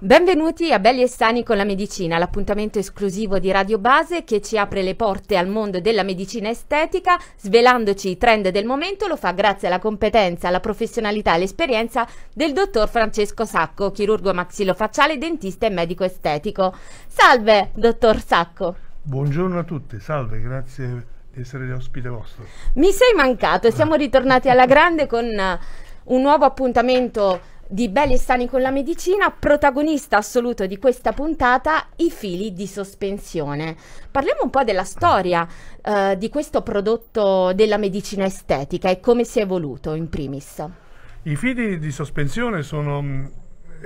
Benvenuti a Belli e Sani con la Medicina, l'appuntamento esclusivo di Radio Base che ci apre le porte al mondo della medicina estetica, svelandoci i trend del momento, lo fa grazie alla competenza, alla professionalità e all'esperienza del dottor Francesco Sacco, chirurgo maxillofacciale, dentista e medico estetico. Salve, dottor Sacco. Buongiorno a tutti, salve, grazie di essere l'ospite vostro. Mi sei mancato, siamo ritornati alla grande con un nuovo appuntamento di Belli e Sani con la medicina, protagonista assoluto di questa puntata, i fili di sospensione. Parliamo un po' della storia eh, di questo prodotto della medicina estetica e come si è evoluto in primis. I fili di sospensione sono mm,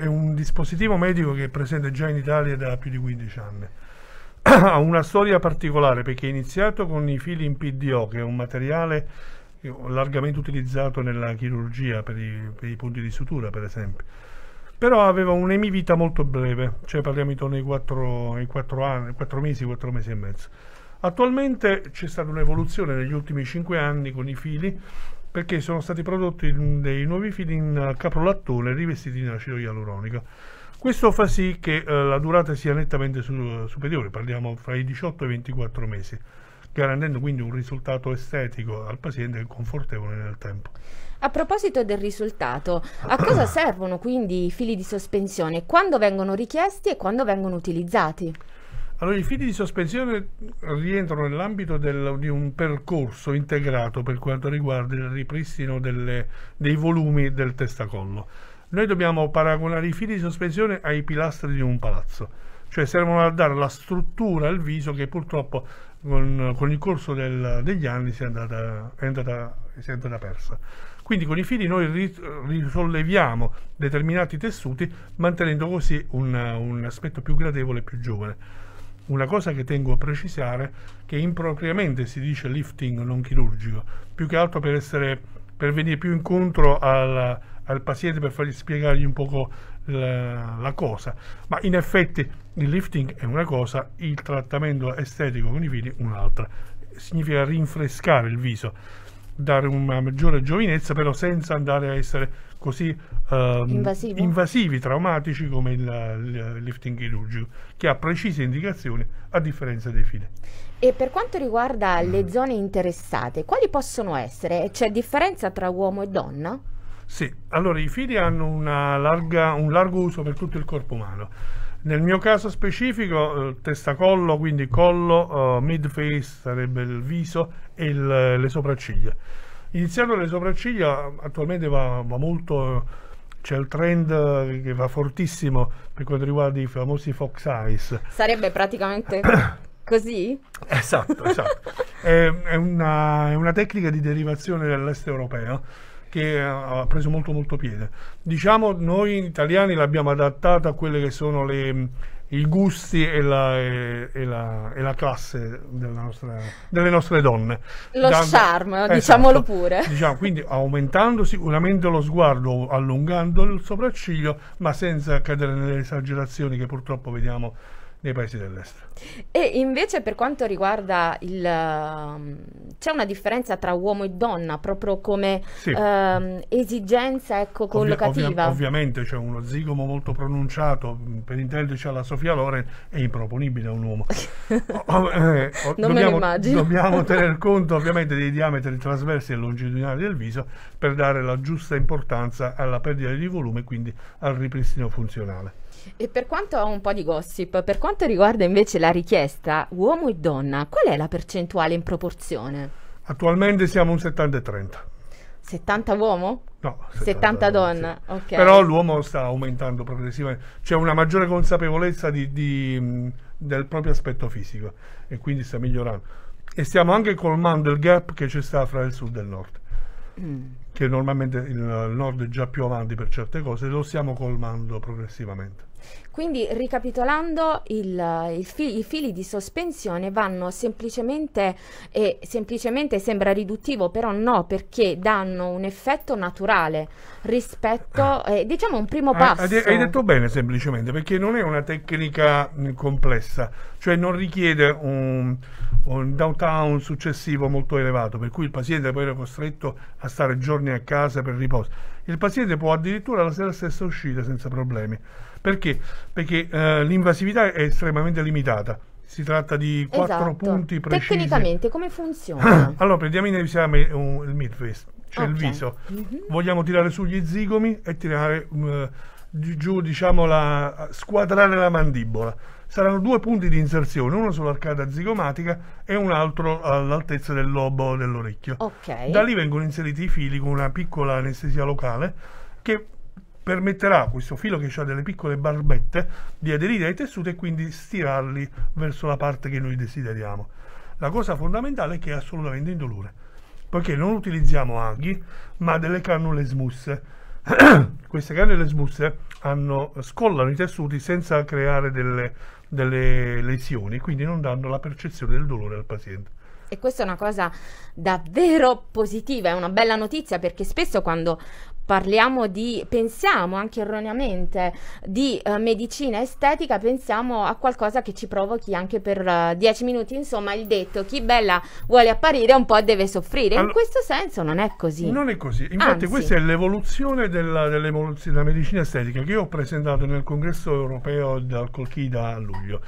un dispositivo medico che è presente già in Italia da più di 15 anni. ha una storia particolare perché è iniziato con i fili in PDO, che è un materiale largamente utilizzato nella chirurgia per i, per i punti di sutura per esempio però aveva un'emivita molto breve, cioè parliamo intorno ai 4, 4, anni, 4 mesi, 4 mesi e mezzo. Attualmente c'è stata un'evoluzione negli ultimi 5 anni con i fili perché sono stati prodotti dei nuovi fili in caprolattone rivestiti in acido ialuronico. Questo fa sì che eh, la durata sia nettamente su, superiore, parliamo fra i 18 e i 24 mesi garantendo quindi un risultato estetico al paziente confortevole nel tempo. A proposito del risultato, a cosa servono quindi i fili di sospensione? Quando vengono richiesti e quando vengono utilizzati? Allora, i fili di sospensione rientrano nell'ambito di un percorso integrato per quanto riguarda il ripristino delle, dei volumi del testacollo. Noi dobbiamo paragonare i fili di sospensione ai pilastri di un palazzo cioè servono a dare la struttura al viso che purtroppo con, con il corso del, degli anni si è andata, è andata, si è andata persa. Quindi con i fili noi risolleviamo determinati tessuti mantenendo così un, un aspetto più gradevole e più giovane. Una cosa che tengo a precisare è che impropriamente si dice lifting non chirurgico, più che altro per essere per venire più incontro al, al paziente per fargli spiegargli un poco la, la, cosa. Ma in effetti il lifting è una cosa, il trattamento estetico con i fili un'altra. Significa rinfrescare il viso, dare una maggiore giovinezza, però senza andare a essere così um, invasivi, traumatici come il, il lifting chirurgico, che ha precise indicazioni a differenza dei fili. E per quanto riguarda le zone interessate, quali possono essere? C'è differenza tra uomo e donna? Sì, allora i fili hanno larga, un largo uso per tutto il corpo umano. Nel mio caso specifico, eh, testa-collo, quindi collo, eh, mid-face sarebbe il viso e il, le sopracciglia. Iniziando dalle sopracciglia, attualmente va, va molto, c'è il trend che va fortissimo per quanto riguarda i famosi fox eyes. Sarebbe praticamente... Così? Esatto, esatto. è, è, una, è, una, tecnica di derivazione dell'est europeo che ha preso molto molto piede. Diciamo noi italiani l'abbiamo adattata a quelli che sono le, i gusti e la, e, e la, e la classe nostra, delle nostre donne. Lo da, charme, esatto, diciamolo pure. Diciamo, quindi aumentando sicuramente lo sguardo, allungando il sopracciglio, ma senza cadere nelle esagerazioni che purtroppo vediamo nei paesi dell'est. E invece per quanto riguarda il... Um, c'è una differenza tra uomo e donna proprio come sì. ehm, esigenza ecco, collocativa? Ovvia, ovvia, ovviamente c'è uno zigomo molto pronunciato, per intenderci alla Sofia Loren, è improponibile un uomo. Oh, eh, oh, non me lo immagino. Dobbiamo tener conto ovviamente dei diametri trasversi e longitudinali del viso per dare la giusta importanza alla perdita di volume quindi al ripristino funzionale. E per quanto ho un po' di gossip, per quanto riguarda invece la richiesta uomo e donna, qual è la percentuale in proporzione? Attualmente siamo un 70 30. 70 uomo? No, 70, 70 donna. Sì. Okay. Però l'uomo sta aumentando progressivamente, c'è una maggiore consapevolezza di, di, del proprio aspetto fisico e quindi sta migliorando. E stiamo anche colmando il gap che c'è sta fra il sud e il nord. Mm che normalmente il nord è già più avanti per certe cose, lo stiamo colmando progressivamente. Quindi ricapitolando, il, il fi i fili di sospensione vanno semplicemente, e semplicemente sembra riduttivo, però no, perché danno un effetto naturale rispetto, ah. eh, diciamo un primo eh, passo. Hai, hai detto bene semplicemente, perché non è una tecnica mh, mm, complessa, cioè non richiede un, un downtown successivo molto elevato, per cui il paziente poi era costretto a stare giorni a casa per riposo. Il paziente può addirittura la sera stessa uscire senza problemi. Perché? perché eh, l'invasività è estremamente limitata. Si tratta di quattro esatto. punti precisi. Tecnicamente come funziona? allora, prendiamo in esame il midface, cioè okay. il viso. Mm -hmm. Vogliamo tirare su gli zigomi e tirare uh, giù, diciamo, la, squadrare la mandibola. Saranno due punti di inserzione, uno sull'arcata zigomatica e un altro all'altezza del lobo dell'orecchio. Okay. Da lì vengono inseriti i fili con una piccola anestesia locale che permetterà questo filo che ha delle piccole barbette di aderire ai tessuti e quindi stirarli verso la parte che noi desideriamo. La cosa fondamentale è che è assolutamente indolore, poiché non utilizziamo aghi, ma delle cannule smusse. Queste cannule smusse hanno, scollano i tessuti senza creare delle, delle lesioni, quindi non danno la percezione del dolore al paziente e questa è una cosa davvero positiva, è una bella notizia perché spesso quando parliamo di, pensiamo anche erroneamente di uh, medicina estetica, pensiamo a qualcosa che ci provochi anche per 10 uh, eh, minuti, insomma il detto chi bella vuole apparire un po' deve soffrire, allora, in questo senso non è così. Non è così, infatti Anzi. questa è l'evoluzione della, della, medicina estetica che io ho presentato nel congresso europeo dal Colchida a luglio.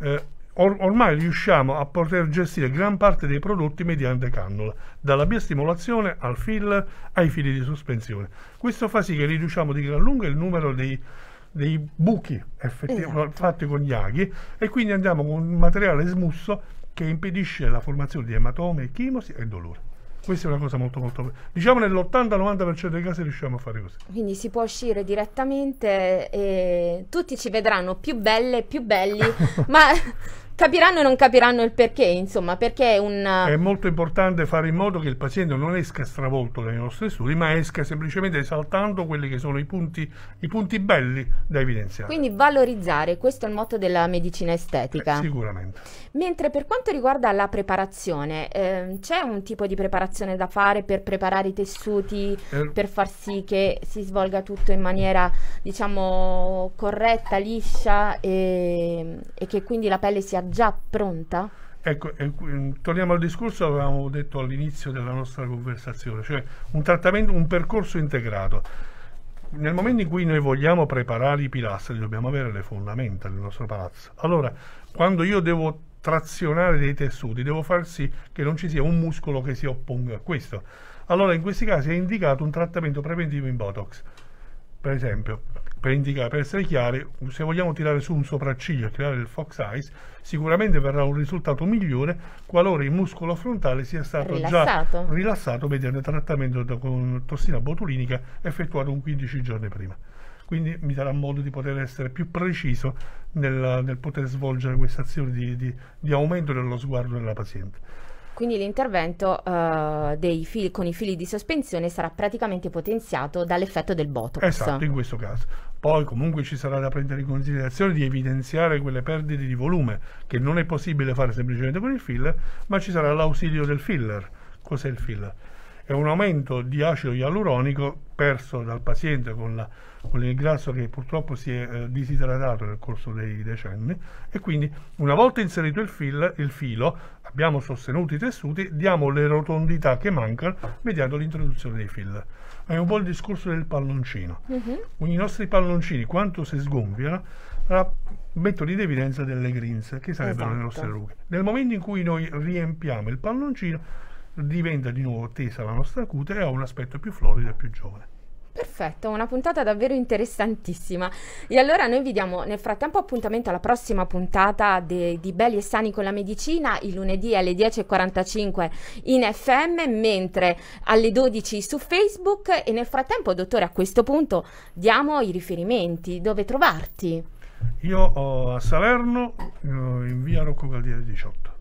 Eh, or- ormai riusciamo a poter gestire gran parte dei prodotti mediante cannula, dalla biostimolazione al fill ai fili di sospensione. Questo fa sì che riduciamo di gran lunga il numero dei, dei buchi esatto. fatti con gli aghi e quindi andiamo con un materiale smusso che impedisce la formazione di ematome, chimosi e dolore. Questa è una cosa molto molto... Diciamo nell'80-90% dei casi riusciamo a fare così. Quindi si può uscire direttamente e tutti ci vedranno più belle, più belli, ma capiranno e non capiranno il perché, insomma, perché è un... È molto importante fare in modo che il paziente non esca stravolto dai nostri studi, ma esca semplicemente esaltando quelli che sono i punti, i punti belli da evidenziare. Quindi valorizzare, questo è il motto della medicina estetica. Eh, sicuramente. Mentre per quanto riguarda la preparazione, eh, c'è un tipo di preparazione da fare per preparare i tessuti, eh, per far sì che si svolga tutto in maniera, diciamo, corretta, liscia e, e che quindi la pelle sia già pronta? Ecco, eh, mm, torniamo al discorso che avevamo detto all'inizio della nostra conversazione, cioè un, trattamento, un percorso integrato. Nel momento in cui noi vogliamo preparare i pilastri, dobbiamo avere le fondamenta del nostro palazzo. Allora, quando io devo trazionare dei tessuti, devo far sì che non ci sia un muscolo che si opponga a questo. Allora, in questi casi è indicato un trattamento preventivo in Botox, per esempio per, indicare, per essere chiari, se vogliamo tirare su un sopracciglio e creare il fox eyes, sicuramente verrà un risultato migliore qualora il muscolo frontale sia stato rilassato. già rilassato mediante trattamento con tossina botulinica effettuato un 15 giorni prima. Quindi mi darà modo di poter essere più preciso nel, nel poter svolgere questa azione di, di, di aumento dello sguardo della paziente. Quindi l'intervento uh, fili, con i fili di sospensione sarà praticamente potenziato dall'effetto del Botox. Esatto, in questo caso. Poi comunque ci sarà da prendere in considerazione di evidenziare quelle perdite di volume che non è possibile fare semplicemente con il filler, ma ci sarà l'ausilio del filler. Cos'è il filler? è un aumento di acido ialuronico perso dal paziente con, la, con il grasso che purtroppo si è eh, disidratato nel corso dei decenni e quindi una volta inserito il, fil, il filo abbiamo sostenuto i tessuti, diamo le rotondità che mancano mediante l'introduzione dei fil. È un po' il discorso del palloncino. Uh-huh. I nostri palloncini, quanto si sgonfiano, mettono in evidenza delle grinze che sarebbero esatto. le nostre rughe. Nel momento in cui noi riempiamo il palloncino, diventa di nuovo tesa la nostra cute e ha un aspetto più florido e più giovane. Perfetto, una puntata davvero interessantissima. E allora noi vi diamo nel frattempo appuntamento alla prossima puntata de, di Belli e Sani con la medicina, il lunedì alle 10.45 in FM, mentre alle 12 su Facebook. E nel frattempo, dottore, a questo punto diamo i riferimenti, dove trovarti? Io eh, a Salerno, eh, in via Rocco Caldiere 18.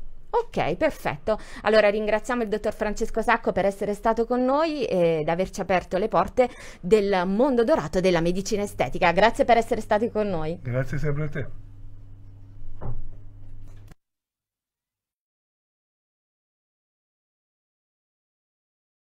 Ok, perfetto. Allora ringraziamo il dottor Francesco Sacco per essere stato con noi ed averci aperto le porte del mondo dorato della medicina estetica. Grazie per essere stati con noi. Grazie sempre a te.